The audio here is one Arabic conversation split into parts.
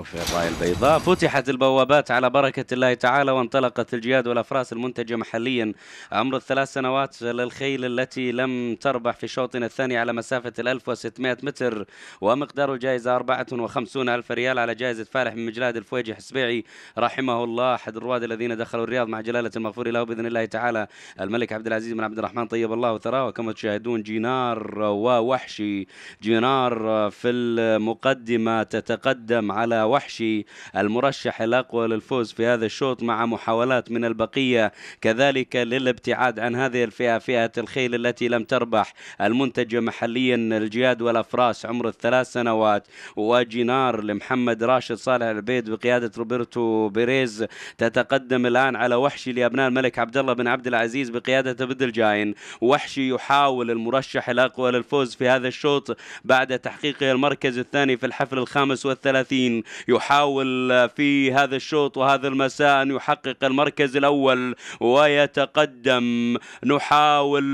رفع الراية البيضاء فتحت البوابات على بركة الله تعالى وانطلقت الجياد والأفراس المنتجة محليا عمر الثلاث سنوات للخيل التي لم تربح في شوطنا الثاني على مسافة 1600 متر ومقدار الجائزة 54 ألف ريال على جائزة فالح من مجلاد الفويجي حسبيعي رحمه الله أحد الرواد الذين دخلوا الرياض مع جلالة المغفور له بإذن الله تعالى الملك عبد العزيز بن عبد الرحمن طيب الله ثراه وكما تشاهدون جينار ووحشي جينار في المقدمة تتقدم على وحشي المرشح الأقوى للفوز في هذا الشوط مع محاولات من البقية كذلك للابتعاد عن هذه الفئة فئة الخيل التي لم تربح المنتجة محليا الجياد والأفراس عمر الثلاث سنوات وجنار لمحمد راشد صالح البيد بقيادة روبرتو بيريز تتقدم الآن على وحشي لأبناء الملك عبد الله بن عبد العزيز بقيادة بد الجاين وحشي يحاول المرشح الأقوى للفوز في هذا الشوط بعد تحقيقه المركز الثاني في الحفل الخامس والثلاثين يحاول في هذا الشوط وهذا المساء أن يحقق المركز الأول ويتقدم نحاول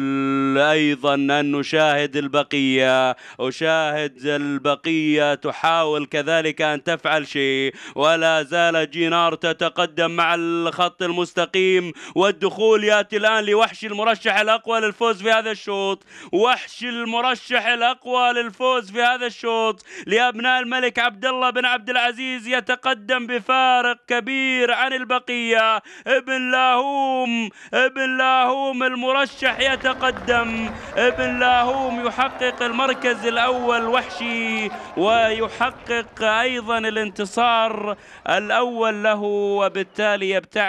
أيضا أن نشاهد البقية أشاهد البقية تحاول كذلك أن تفعل شيء ولا زال جينار تتقدم مع الخط المستقيم والدخول يأتي الآن لوحش المرشح الأقوى للفوز في هذا الشوط وحش المرشح الأقوى للفوز في هذا الشوط لأبناء الملك عبد الله بن عبد العزيز العزيز يتقدم بفارق كبير عن البقية ابن لاهوم ابن لاهوم المرشح يتقدم ابن لاهوم يحقق المركز الأول وحشي ويحقق أيضا الانتصار الأول له وبالتالي يبتعد